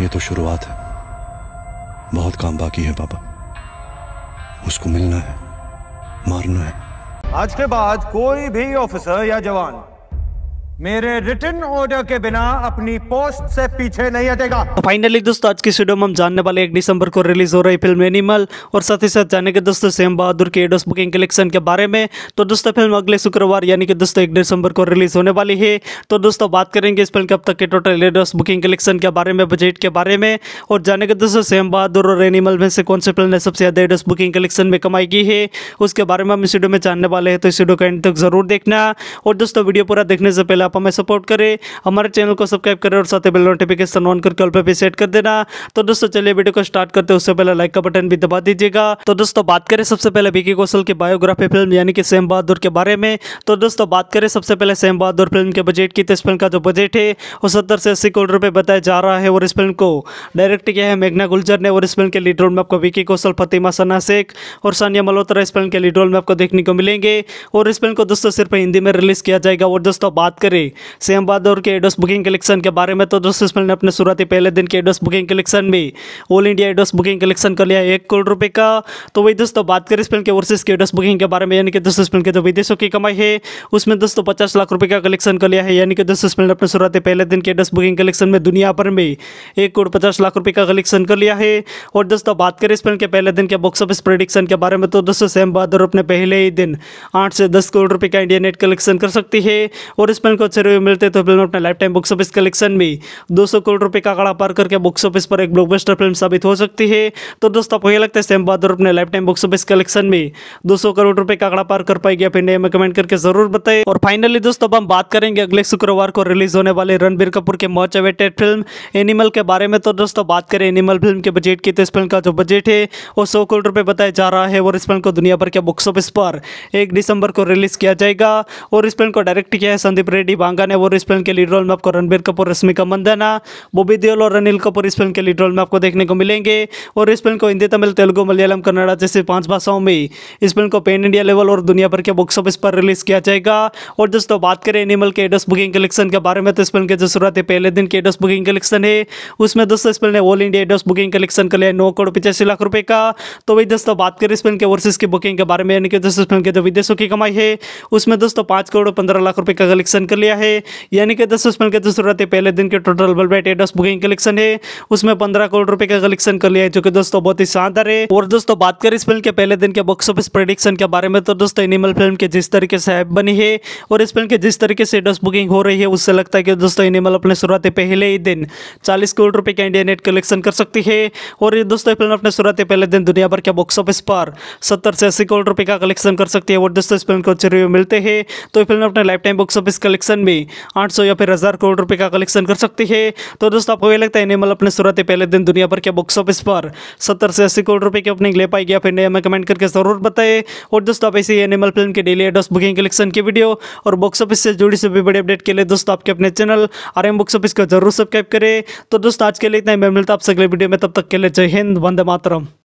ये तो शुरुआत है बहुत काम बाकी है पापा उसको मिलना है मारना है आज के बाद कोई भी ऑफिसर या जवान मेरे रिटर्न ऑर्डर के बिना अपनी पोस्ट से पीछे नहीं हटेगा तो फाइनली दोस्तों आज की वीडियो में हम जानने वाले एक दिसंबर को रिलीज हो रही फिल्म एनिमल और साथ ही साथ जाने के दोस्तों सेम बहादुर के एडोस बुकिंग कलेक्शन के बारे में तो दोस्तों फिल्म अगले शुक्रवार यानी कि दोस्तों एक दिसंबर को रिलीज होने वाली है तो दोस्तों बात करेंगे इस फिल्म के अब तक के टोटल एडोस बुकिंग कलेक्शन के बारे में बजट के बारे में और जाने के दोस्तों सेम बहादुर और एनिमल में से कौन सी फिल्म ने सबसे ज़्यादा एडोस बुकिंग कलेक्शन में कमाई की है उसके बारे में हम इस वीडियो में जानने वाले हैं तो इस वीडियो का एंड तक जरूर देखना और दोस्तों वीडियो पूरा देखने से पहले आप हमें सपोर्ट करें हमारे चैनल को सब्सक्राइब करें और साथ ही बेल नोटिफिकेशन ऑन करके ऑल पे भी सेट कर देना तो दोस्तों चलिए वीडियो को स्टार्ट करते हैं उससे पहले लाइक का बटन भी दबा दीजिएगा तो दोस्तों बात करें सबसे पहले विकी कौशल की बायोग्राफी फिल्म यानी कि सेम बहादुर के बारे में तो दोस्तों बात करें सबसे पहले सेम बहादुर फिल्म के बजट की तो इस फिल्म का जो बजट है वो सत्तर से अस्सी करोड़ रुपये बताया जा रहा है और इस फिल्म को डायरेक्ट किया है मेघना गुलजर ने और इस फिल्म के लीड रोल में आपको विकी कौशल फतिमा सना शेख और सानिया मल्होत्रा इस फिल्म के लीड रोल में आपको देखने को मिलेंगे और इस फिल्म को दोस्तों सिर्फ हिंदी में रिलीज़ किया जाएगा और दोस्तों बात करें गई सेम बात और के एडोस बुकिंग कलेक्शन के बारे में तो दोस्तों इसमें ने अपने शुरुआती पहले दिन के एडोस बुकिंग कलेक्शन भी all India advance booking collection कर लिया एक करोड़ रुपये का तो वही दोस्तों बात करें इस फिल्म के वर्सेज के एडोस बुकिंग के बारे में यानी कि दोस्तों फिल्म के जो विदेशों की कमाई है उसमें दोस्तों पचास लाख रुपये का कलेक्शन कर लिया है यानी कि दोस्तों इस फिल्म ने अपने शुरुआती पहले दिन के एडोस बुकिंग कलेक्शन में दुनिया भर में एक करोड़ पचास लाख रुपये का कलेक्शन कर लिया है और दोस्तों बात करें इस फिल्म के पहले दिन के बॉक्स ऑफिस प्रोडिक्शन के बारे में तो दोस्तों सेम बहादुर अपने पहले ही दिन आठ से दस करोड़ रुपये का इंडिया नेट कलेक्शन कर सकती है और इस फिल्म को बहुत से रिव्यू मिलते हैं तो फिल्म अपने lifetime box office collection में 200 करोड़ रुपए का आंकड़ा पार करके बुक्स ऑफिस पर एक ब्लॉकबस्टर फिल्म साबित हो सकती है तो दोस्तों आपको यह लगता है सैम बहादुर अपने lifetime box office collection में 200 करोड़ रुपए का आंकड़ा पार कर पाएगी आप इंडिया में कमेंट करके जरूर बताए और फाइनली दोस्तों अब हम बात करेंगे अगले शुक्रवार को रिलीज होने वाले रणबीर कपूर के मच अवेटेड फिल्म एनिमल के बारे में तो दोस्तों बात करें एनिमल फिल्म के बजट की तो इस फिल्म का जो बजट है वो सौ करोड़ रुपये बताया जा रहा है और इस फिल्म को दुनिया भर के बुक्स ऑफिस पर एक दिसंबर को रिलीज किया जाएगा और इस फिल्म को डायरेक्ट किया है संदीप रेड्डी डी बांगा ने वो इस फिल्म के लीड रोल में आपको रणबीर कपूर रश्मिका मंदना बोबी देओल और अनिल कपूर इस फिल्म के लीड रोल में आपको देखने को मिलेंगे और इस फिल्म को हिंदी तमिल तेलुगु मलयालम कन्नड़ा जैसे पांच भाषाओं में इस फिल्म को पेन इंडिया लेवल और दुनिया भर के बुक्स ऑफिस पर रिलीज किया जाएगा और दोस्तों बात करें एनिमल के एडस बुकिंग कलेक्शन के बारे में तो इस फिल्म के जो शुरुआत है पहले दिन के एडस बुकिंग कलेक्शन है उसमें दोस्तों इस फिल्म ने all India advance booking collection कर लिया नौ करोड़ पचासी लाख रुपये का तो वही दोस्तों बात करें इस फिल्म के ओवरसीज की बुकिंग के बारे में यानी कि दोस्तों इस फिल्म के जो विदेशों की कमाई है उसमें दोस्तों पाँच करोड़ पंद्रह लाख रुपये का कलेक्शन कर लिया है यानी कि दस स्पेल के दूसरे रहते पहले दिन के टोटल बल्ब बैठे दस बुकिंग कलेक्शन है उसमें पंद्रह करोड़ रुपए का कलेक्शन कर लिया है जो कि दोस्तों बहुत ही शानदार है और दोस्तों बात करें इस फिल्म के पहले दिन के बॉक्स ऑफिस प्रोडिक्शन के बारे में तो दोस्तों एनिमल फिल्म के जिस तरीके से ऐप बनी है और इस फिल्म के जिस तरीके से डस्ट बुकिंग हो रही है उससे लगता है कि दोस्तों एनिमल अपने शुरुआत पहले ही दिन चालीस करोड़ रुपए का इंडिया नेट कलेक्शन कर सकती है और ये दोस्तों फिल्म अपने शुरुआत पहले दिन दुनिया भर के बॉक्स ऑफिस पर सत्तर से अस्सी करोड़ रुपए का कलेक्शन कर सकती है और दोस्तों इस फिल्म को अच्छे रिव्यू मिलते हैं तो फिल्म अपने lifetime box office collection collection में 800 या फिर हज़ार करोड़ रुपए का कलेक्शन कर सकती है तो दोस्तों आपको ये लगता है एनिमल अपने सूरत पहले दिन दुनिया भर के बॉक्स ऑफिस पर सत्तर से अस्सी करोड़ रुपए की ओपनिंग ले पाएगी या फिर नए हमें कमेंट करके ज़रूर बताएं और दोस्तों आप ऐसे एनिमल फिल्म के डेली एडोस बुकिंग कलेक्शन की वीडियो और बॉक्स ऑफिस से जुड़ी सभी बड़ी अपडेट के लिए दोस्तों आपके अपने channel R M box office को जरूर सब्सक्राइब करें तो दोस्तों आज के लिए इतना ही मैं मिलता आपसे अगले वीडियो में तब तक के लिए जय हिंद वंदे मातरम